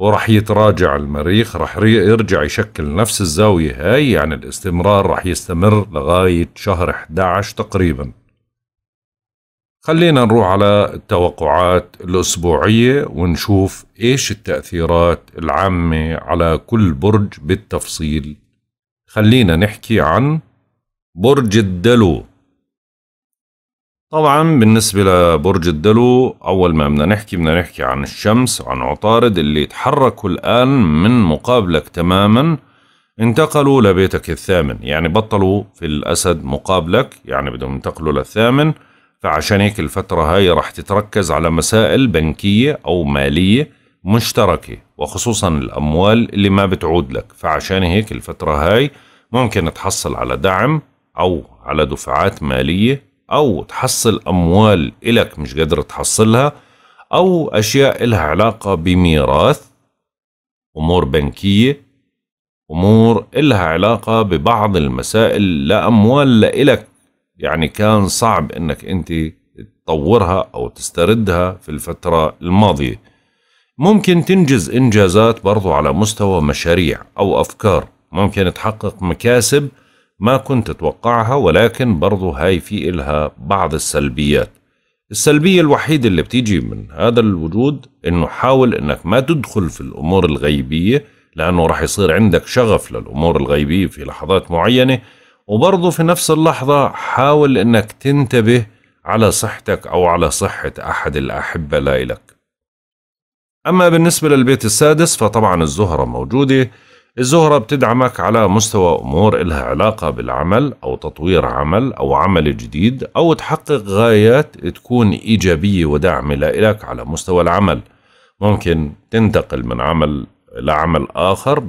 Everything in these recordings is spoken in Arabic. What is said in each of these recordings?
وراح يتراجع المريخ راح يرجع يشكل نفس الزاوية هاي يعني الاستمرار راح يستمر لغاية شهر 11 تقريبا خلينا نروح على التوقعات الأسبوعية ونشوف إيش التأثيرات العامة على كل برج بالتفصيل خلينا نحكي عن برج الدلو طبعا بالنسبة لبرج الدلو أول ما بدنا نحكي بدنا نحكي عن الشمس وعن عطارد اللي تحركوا الآن من مقابلك تماما انتقلوا لبيتك الثامن يعني بطلوا في الأسد مقابلك يعني بدهم ينتقلوا للثامن فعشان هيك الفترة هاي راح تتركز على مسائل بنكية أو مالية مشتركة وخصوصا الأموال اللي ما بتعود لك فعشان هيك الفترة هاي ممكن تحصل على دعم أو على دفعات مالية أو تحصل أموال إلك مش قادر تحصلها أو أشياء إلها علاقة بميراث أمور بنكية أمور إلها علاقة ببعض المسائل لا أموال لا إلك يعني كان صعب إنك أنت تطورها أو تستردها في الفترة الماضية ممكن تنجز إنجازات برضو على مستوى مشاريع أو أفكار ممكن تحقق مكاسب ما كنت أتوقعها ولكن برضو هاي في إلها بعض السلبيات السلبية الوحيدة اللي بتيجي من هذا الوجود إنه حاول إنك ما تدخل في الأمور الغيبية لأنه راح يصير عندك شغف للأمور الغيبية في لحظات معينة وبرضه في نفس اللحظة حاول إنك تنتبه على صحتك أو على صحة أحد الأحبة لإلك أما بالنسبة للبيت السادس فطبعا الزهرة موجودة الزهرة بتدعمك على مستوى أمور إلها علاقة بالعمل أو تطوير عمل أو عمل جديد أو تحقق غايات تكون إيجابية وداعمة لإلك على مستوى العمل ممكن تنتقل من عمل لعمل آخر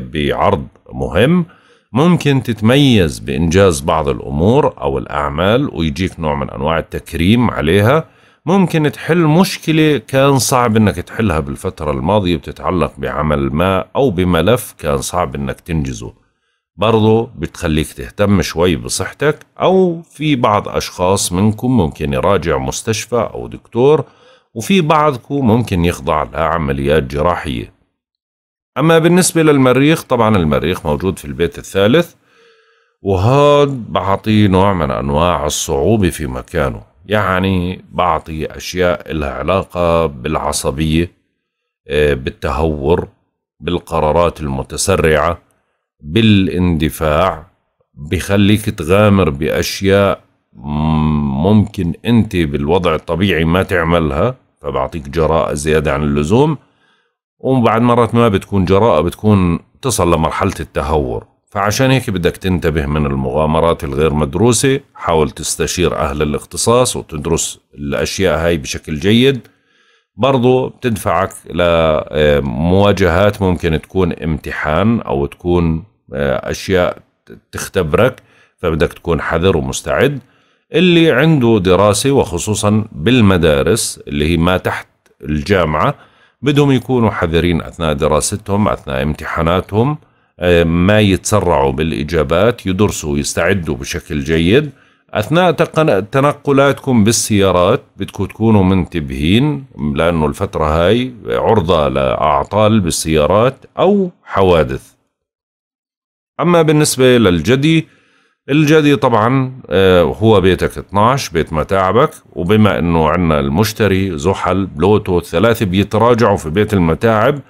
بعرض مهم ممكن تتميز بإنجاز بعض الأمور أو الأعمال ويجيك نوع من أنواع التكريم عليها ممكن تحل مشكلة كان صعب انك تحلها بالفترة الماضية بتتعلق بعمل ما او بملف كان صعب انك تنجزه برضو بتخليك تهتم شوي بصحتك او في بعض اشخاص منكم ممكن يراجع مستشفى او دكتور وفي بعضكم ممكن يخضع لعمليات جراحية أما بالنسبة للمريخ طبعا المريخ موجود في البيت الثالث وهاد بعطيه نوع من أنواع الصعوبة في مكانه يعني بعطي أشياء لها علاقة بالعصبية آه، بالتهور بالقرارات المتسرعة بالاندفاع بخليك تغامر بأشياء ممكن أنت بالوضع الطبيعي ما تعملها فبعطيك جراءة زيادة عن اللزوم وبعد مرات ما بتكون جراءة بتكون تصل لمرحلة التهور فعشان هيك بدك تنتبه من المغامرات الغير مدروسة حاول تستشير أهل الاختصاص وتدرس الأشياء هاي بشكل جيد برضو بتدفعك لمواجهات آه، ممكن تكون امتحان أو تكون آه، أشياء تختبرك فبدك تكون حذر ومستعد اللي عنده دراسة وخصوصا بالمدارس اللي هي ما تحت الجامعة بدهم يكونوا حذرين أثناء دراستهم أثناء امتحاناتهم آه، ما يتسرعوا بالإجابات يدرسوا ويستعدوا بشكل جيد أثناء تنقلاتكم بالسيارات بدكم تكونوا منتبهين لأنه الفترة هاي عرضة لأعطال بالسيارات أو حوادث أما بالنسبة للجدي الجدي طبعا آه، هو بيتك 12 بيت متاعبك وبما أنه عندنا المشتري زحل بلوتو الثلاثة بيتراجعوا في بيت المتاعب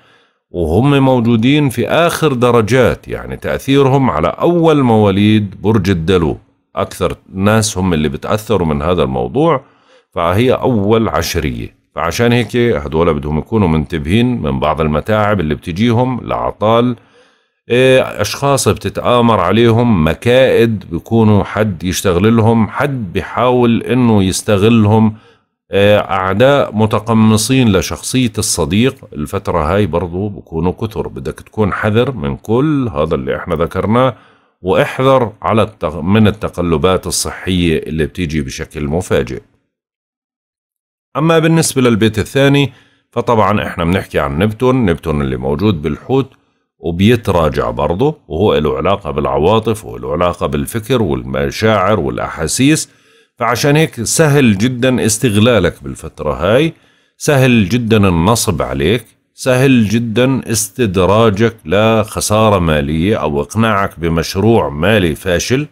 وهم موجودين في آخر درجات يعني تأثيرهم على أول مواليد برج الدلو أكثر ناس هم اللي بتأثروا من هذا الموضوع فهي أول عشرية فعشان هيك هدول بدهم يكونوا منتبهين من بعض المتاعب اللي بتجيهم لعطال إيه، أشخاص بتتآمر عليهم مكائد بيكونوا حد يشتغل لهم حد بيحاول إنه يستغلهم أعداء متقمصين لشخصية الصديق الفترة هاي برضو بكونوا كثر بدك تكون حذر من كل هذا اللي احنا ذكرناه واحذر على التق... من التقلبات الصحية اللي بتيجي بشكل مفاجئ أما بالنسبة للبيت الثاني فطبعا احنا بنحكي عن نبتون نبتون اللي موجود بالحوت وبيتراجع برضه وهو له علاقة بالعواطف وله علاقة بالفكر والمشاعر والأحاسيس فعشان هيك سهل جدا استغلالك بالفترة هاي سهل جدا النصب عليك سهل جدا استدراجك لخسارة مالية أو إقناعك بمشروع مالي فاشل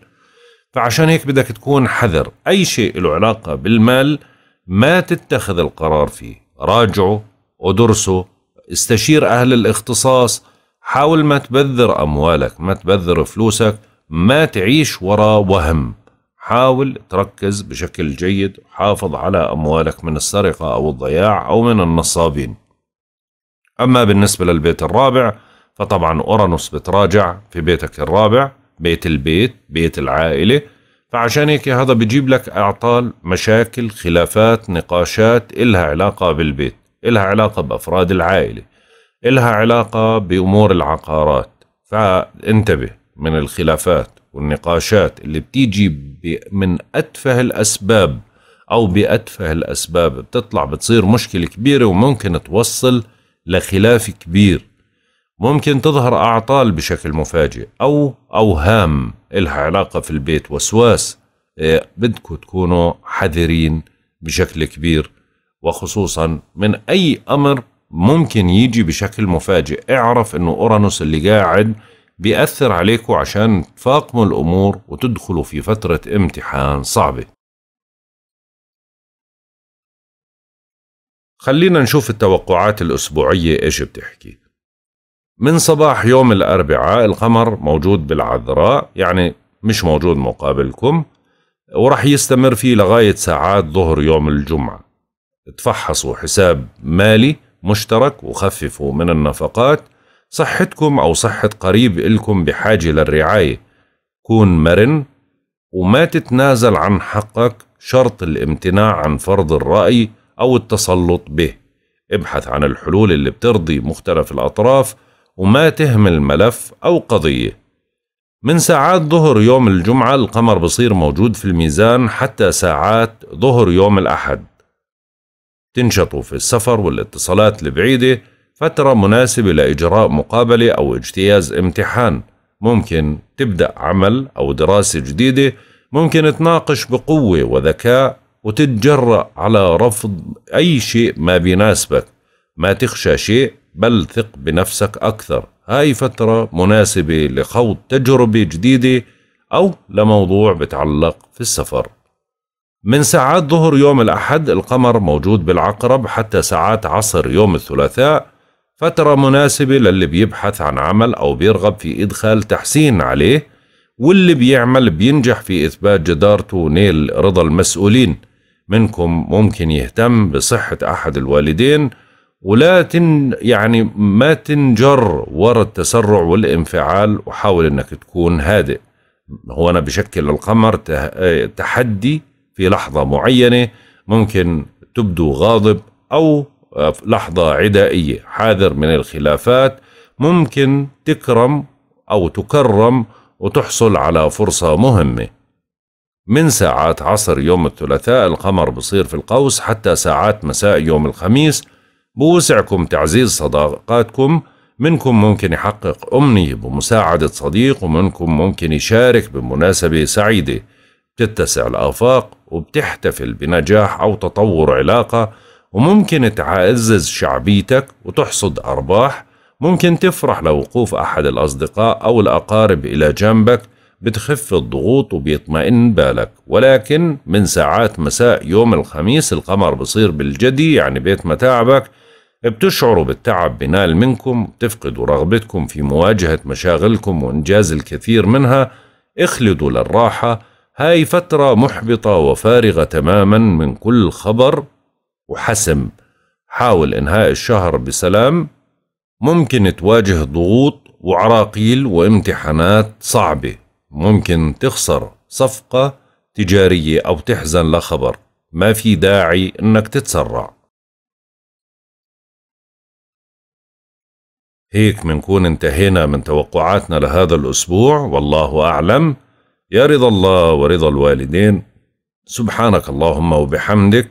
فعشان هيك بدك تكون حذر أي شيء له علاقة بالمال ما تتخذ القرار فيه راجعه ودرسه استشير أهل الاختصاص حاول ما تبذر أموالك ما تبذر فلوسك ما تعيش وراء وهم حاول تركز بشكل جيد وحافظ على أموالك من السرقة أو الضياع أو من النصابين أما بالنسبة للبيت الرابع فطبعا أورانوس بتراجع في بيتك الرابع بيت البيت بيت العائلة فعشان هيك هذا بيجيب لك أعطال مشاكل خلافات نقاشات إلها علاقة بالبيت إلها علاقة بأفراد العائلة إلها علاقة بأمور العقارات فانتبه من الخلافات والنقاشات اللي بتيجي من أتفه الأسباب أو بأتفه الأسباب بتطلع بتصير مشكلة كبيرة وممكن توصل لخلاف كبير ممكن تظهر أعطال بشكل مفاجئ أو أوهام إلها علاقة في البيت وسواس آه، بدكم تكونوا حذرين بشكل كبير وخصوصا من أي أمر ممكن يجي بشكل مفاجئ اعرف أنه أورانوس اللي قاعد بيأثر عليكم عشان تفاقموا الأمور وتدخلوا في فترة امتحان صعبة خلينا نشوف التوقعات الأسبوعية إيش بتحكي من صباح يوم الأربعاء القمر موجود بالعذراء يعني مش موجود مقابلكم ورح يستمر فيه لغاية ساعات ظهر يوم الجمعة تفحصوا حساب مالي مشترك وخففوا من النفقات صحتكم أو صحة قريب إلكم بحاجة للرعاية كون مرن وما تتنازل عن حقك شرط الامتناع عن فرض الرأي أو التسلط به ابحث عن الحلول اللي بترضي مختلف الأطراف وما تهمل ملف أو قضية من ساعات ظهر يوم الجمعة القمر بصير موجود في الميزان حتى ساعات ظهر يوم الأحد تنشطوا في السفر والاتصالات البعيدة فترة مناسبة لإجراء مقابلة أو اجتياز امتحان ممكن تبدأ عمل أو دراسة جديدة ممكن تناقش بقوة وذكاء وتتجرأ على رفض أي شيء ما بيناسبك ما تخشى شيء بل ثق بنفسك أكثر هاي فترة مناسبة لخوض تجربة جديدة أو لموضوع بتعلق في السفر من ساعات ظهر يوم الأحد القمر موجود بالعقرب حتى ساعات عصر يوم الثلاثاء فترة مناسبة للي بيبحث عن عمل أو بيرغب في إدخال تحسين عليه واللي بيعمل بينجح في إثبات جدارته ونيل رضا المسؤولين منكم ممكن يهتم بصحة أحد الوالدين ولا تن يعني ما تنجر ورا التسرع والانفعال وحاول انك تكون هادئ هو انا بشكل القمر تحدي في لحظة معينة ممكن تبدو غاضب او آه، لحظة عدائية حاذر من الخلافات ممكن تكرم أو تكرم وتحصل على فرصة مهمة من ساعات عصر يوم الثلاثاء القمر بصير في القوس حتى ساعات مساء يوم الخميس بوسعكم تعزيز صداقاتكم منكم ممكن يحقق أمنية بمساعدة صديق ومنكم ممكن يشارك بمناسبة سعيدة بتتسع الآفاق وبتحتفل بنجاح أو تطور علاقة وممكن تعزز شعبيتك وتحصد أرباح ممكن تفرح لوقوف أحد الأصدقاء أو الأقارب إلى جنبك بتخف الضغوط وبيطمئن بالك ولكن من ساعات مساء يوم الخميس القمر بصير بالجدي يعني بيت متاعبك بتشعروا بالتعب بنال منكم بتفقدوا رغبتكم في مواجهة مشاغلكم وإنجاز الكثير منها اخلدوا للراحة هاي فترة محبطة وفارغة تماما من كل خبر وحسم حاول إنهاء الشهر بسلام ممكن تواجه ضغوط وعراقيل وامتحانات صعبة ممكن تخسر صفقة تجارية أو تحزن لخبر ما في داعي إنك تتسرع هيك منكون انتهينا من توقعاتنا لهذا الأسبوع والله أعلم يا رضا الله ورضا الوالدين سبحانك اللهم وبحمدك